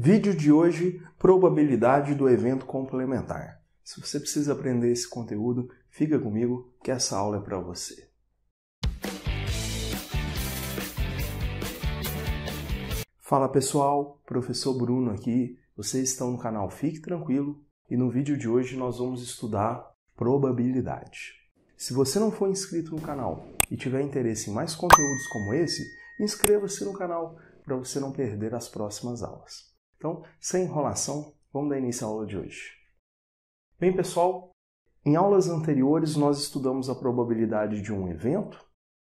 Vídeo de hoje: probabilidade do evento complementar. Se você precisa aprender esse conteúdo, fica comigo que essa aula é para você. Fala pessoal, professor Bruno aqui. Vocês estão no canal Fique Tranquilo e no vídeo de hoje nós vamos estudar probabilidade. Se você não for inscrito no canal e tiver interesse em mais conteúdos como esse, inscreva-se no canal para você não perder as próximas aulas. Então, sem enrolação, vamos dar início à aula de hoje. Bem, pessoal, em aulas anteriores nós estudamos a probabilidade de um evento,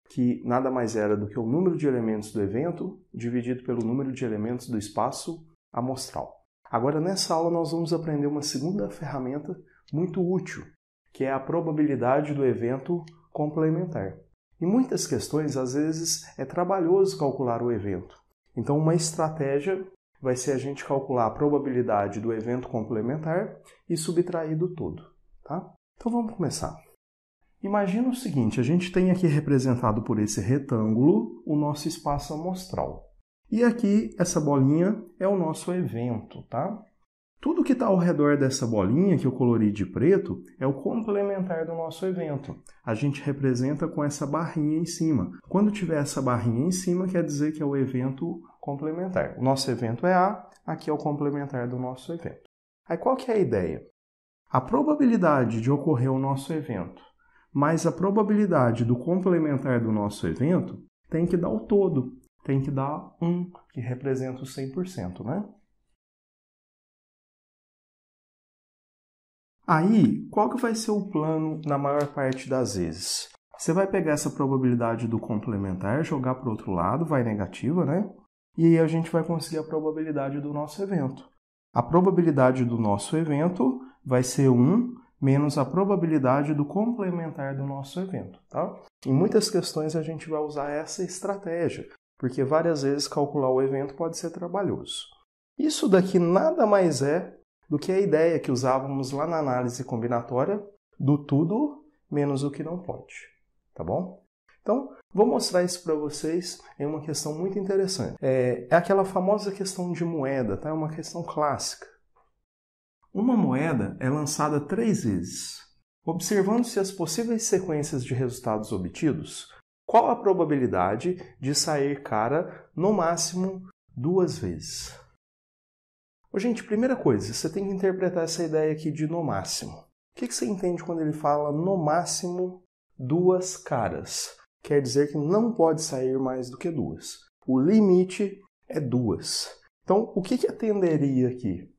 que nada mais era do que o número de elementos do evento dividido pelo número de elementos do espaço amostral. Agora, nessa aula, nós vamos aprender uma segunda ferramenta muito útil, que é a probabilidade do evento complementar. Em muitas questões, às vezes, é trabalhoso calcular o evento. Então, uma estratégia vai ser a gente calcular a probabilidade do evento complementar e subtrair do todo, tá? Então vamos começar. Imagina o seguinte, a gente tem aqui representado por esse retângulo o nosso espaço amostral. E aqui essa bolinha é o nosso evento, tá? Tudo que está ao redor dessa bolinha que eu colori de preto é o complementar do nosso evento. A gente representa com essa barrinha em cima. Quando tiver essa barrinha em cima, quer dizer que é o evento complementar. O nosso evento é A, aqui é o complementar do nosso evento. Aí qual que é a ideia? A probabilidade de ocorrer o nosso evento mais a probabilidade do complementar do nosso evento tem que dar o todo, tem que dar 1, que representa o 100%, né? Aí, qual que vai ser o plano na maior parte das vezes? Você vai pegar essa probabilidade do complementar, jogar para o outro lado, vai negativa, né? E aí a gente vai conseguir a probabilidade do nosso evento. A probabilidade do nosso evento vai ser 1 menos a probabilidade do complementar do nosso evento, tá? Em muitas questões a gente vai usar essa estratégia, porque várias vezes calcular o evento pode ser trabalhoso. Isso daqui nada mais é do que a ideia que usávamos lá na análise combinatória do tudo menos o que não pode, tá bom? Então, vou mostrar isso para vocês em uma questão muito interessante. É, é aquela famosa questão de moeda, tá? É uma questão clássica. Uma moeda é lançada três vezes. Observando-se as possíveis sequências de resultados obtidos, qual a probabilidade de sair cara no máximo duas vezes? gente, primeira coisa, você tem que interpretar essa ideia aqui de no máximo. O que, você entende quando ele fala no máximo duas caras? Quer dizer que não pode sair mais do que duas. O limite é duas. Então, o que, atenderia aqui?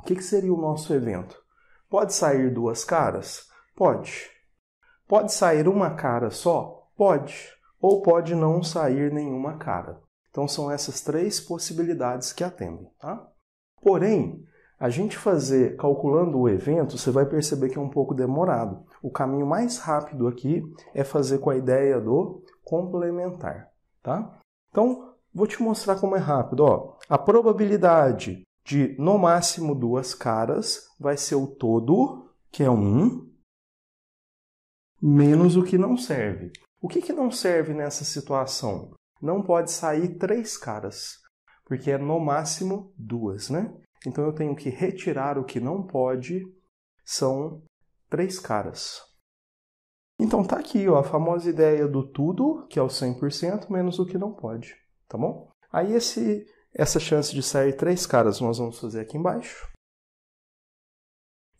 O que seria o nosso evento? Pode sair duas caras? Pode. Pode sair uma cara só? Pode. Ou pode não sair nenhuma cara. Então, são essas três possibilidades que atendem, tá? Porém, a gente fazer calculando o evento, você vai perceber que é um pouco demorado. O caminho mais rápido aqui é fazer com a ideia do complementar, tá? Então, vou te mostrar como é rápido, ó. A probabilidade de no máximo duas caras vai ser o todo, que é 1, um, menos o que não serve. O que, que não serve nessa situação? Não pode sair três caras porque é no máximo duas, né? Então eu tenho que retirar o que não pode, são três caras. Então tá aqui ó, a famosa ideia do tudo, que é o 100%, menos o que não pode, tá bom? Aí esse, essa chance de sair três caras nós vamos fazer aqui embaixo.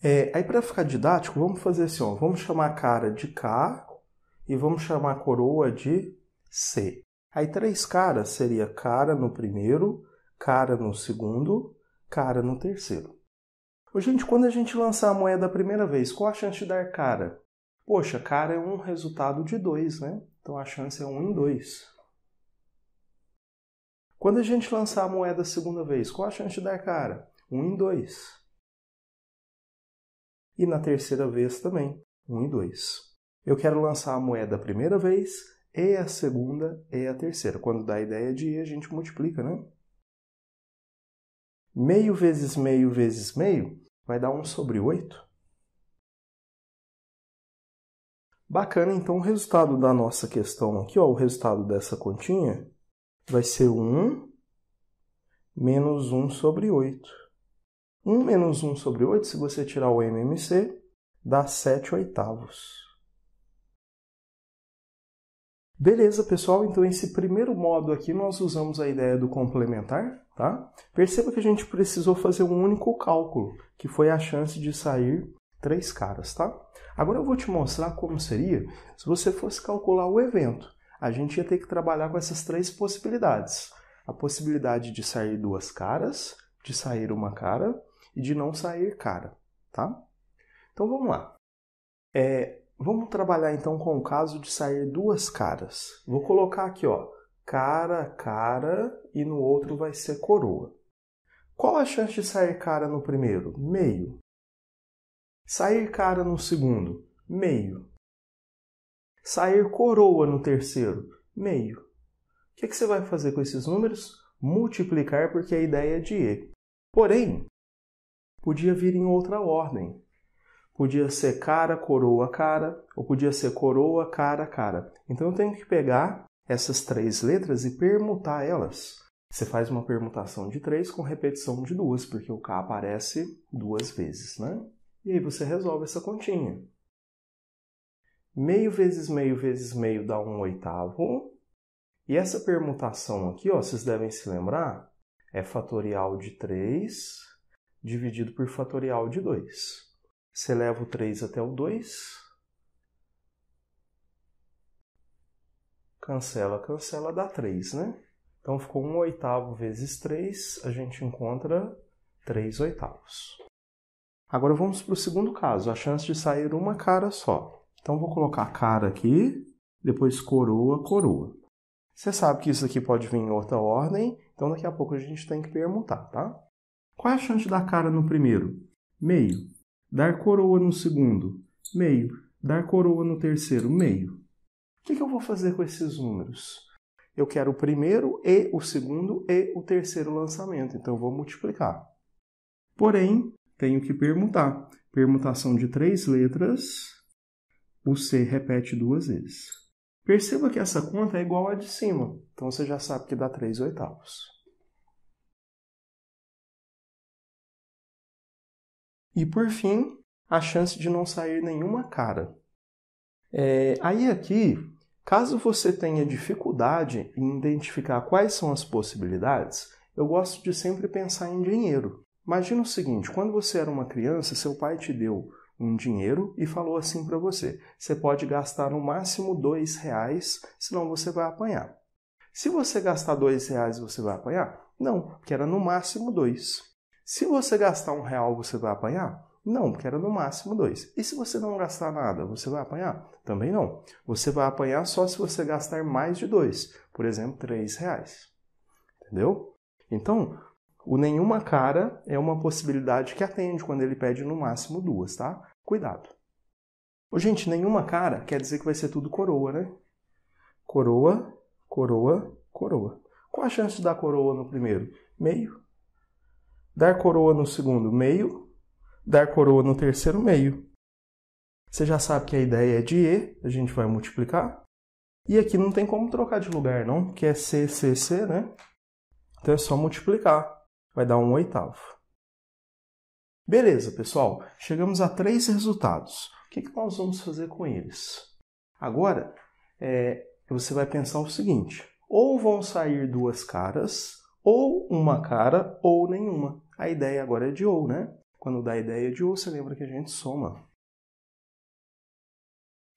É, aí para ficar didático, vamos fazer assim, ó, vamos chamar a cara de K e vamos chamar a coroa de C. Aí três caras seria cara no primeiro, cara no segundo, cara no terceiro. Ô, gente, quando a gente lançar a moeda a primeira vez, qual a chance de dar cara? Poxa, cara é um resultado de dois, né? Então a chance é um em dois. Quando a gente lançar a moeda a segunda vez, qual a chance de dar cara? Um em dois. E na terceira vez também, um em dois. Eu quero lançar a moeda a primeira vez e é a segunda e é a terceira. Quando dá a ideia de e, a gente multiplica, né? Meio vezes meio vezes meio vai dar 1 sobre 8. Bacana, então o resultado da nossa questão aqui, ó, o resultado dessa continha vai ser 1 menos 1 sobre 8. 1 menos 1 sobre 8, se você tirar o MMC, dá 7 oitavos. Beleza, pessoal? Então, esse primeiro modo aqui nós usamos a ideia do complementar, tá? Perceba que a gente precisou fazer um único cálculo, que foi a chance de sair três caras, tá? Agora eu vou te mostrar como seria se você fosse calcular o evento. A gente ia ter que trabalhar com essas três possibilidades: a possibilidade de sair duas caras, de sair uma cara e de não sair cara, tá? Então vamos lá. É, Vamos trabalhar então com o caso de sair duas caras. Vou colocar aqui, ó, cara, cara e no outro vai ser coroa. Qual a chance de sair cara no primeiro? Meio. Sair cara no segundo? Meio. Sair coroa no terceiro? Meio. O que, que você vai fazer com esses números? Multiplicar, porque a ideia é de E. Porém, podia vir em outra ordem podia ser cara, coroa, cara, ou podia ser coroa, cara, cara. Então eu tenho que pegar essas três letras e permutar elas. Você faz uma permutação de três com repetição de duas, porque o K aparece duas vezes, né? E aí você resolve essa continha. Meio vezes meio vezes meio dá um oitavo. E essa permutação aqui, ó, vocês devem se lembrar, é fatorial de 3 dividido por fatorial de 2. Você leva o 3 até o 2. Cancela, cancela, dá 3, né? Então ficou 1 oitavo vezes 3, a gente encontra 3 oitavos. Agora vamos para o segundo caso, a chance de sair uma cara só. Então vou colocar cara aqui, depois coroa, coroa. Você sabe que isso aqui pode vir em outra ordem, então daqui a pouco a gente tem que perguntar, tá? Qual é a chance da cara no primeiro? Meio dar coroa no segundo, meio, dar coroa no terceiro, meio. O que, que eu vou fazer com esses números? Eu quero o primeiro e o segundo e o terceiro lançamento, então eu vou multiplicar. Porém, tenho que permutar. Permutação de três letras, o C repete duas vezes. Perceba que essa conta é igual à de cima, então você já sabe que dá três oitavos. E por fim, a chance de não sair nenhuma cara. É, aí aqui, caso você tenha dificuldade em identificar quais são as possibilidades, eu gosto de sempre pensar em dinheiro. Imagina o seguinte: quando você era uma criança, seu pai te deu um dinheiro e falou assim para você: você pode gastar no máximo dois reais, senão você vai apanhar. Se você gastar dois reais, você vai apanhar? Não, porque era no máximo dois. Se você gastar um real, você vai apanhar? Não, porque era no máximo dois. E se você não gastar nada, você vai apanhar? Também não. Você vai apanhar só se você gastar mais de dois, por exemplo, três reais. Entendeu? Então, o nenhuma cara é uma possibilidade que atende quando ele pede no máximo duas, tá? Cuidado. Ô, gente, nenhuma cara quer dizer que vai ser tudo coroa, né? Coroa, coroa, coroa. Qual a chance da coroa no primeiro? Meio dar coroa no segundo meio, dar coroa no terceiro meio. Você já sabe que a ideia é de E, a gente vai multiplicar. E aqui não tem como trocar de lugar, não, que é C, C, C, né? Então é só multiplicar, vai dar um oitavo. Beleza, pessoal, chegamos a três resultados. O que, que nós vamos fazer com eles? Agora, é, você vai pensar o seguinte: ou vão sair duas caras, ou uma cara, ou nenhuma. A ideia agora é de ou, né? Quando dá a ideia de ou, você lembra que a gente soma.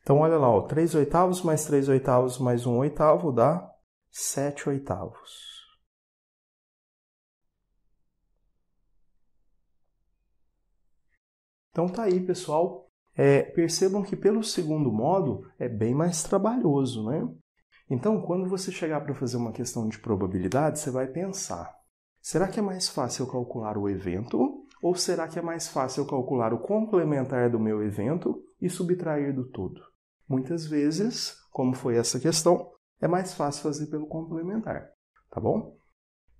Então olha lá, ó, 3 oitavos mais 3 oitavos mais 1 oitavo dá 7 oitavos. Então tá aí, pessoal. É, percebam que pelo segundo modo é bem mais trabalhoso, né? Então, quando você chegar para fazer uma questão de probabilidade, você vai pensar: Será que é mais fácil calcular o evento? Ou será que é mais fácil calcular o complementar do meu evento e subtrair do todo? Muitas vezes, como foi essa questão, é mais fácil fazer pelo complementar, tá bom?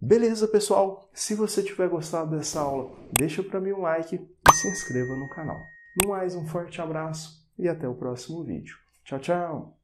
Beleza, pessoal? Se você tiver gostado dessa aula, deixa para mim um like e se inscreva no canal. No mais, um forte abraço e até o próximo vídeo. Tchau, tchau!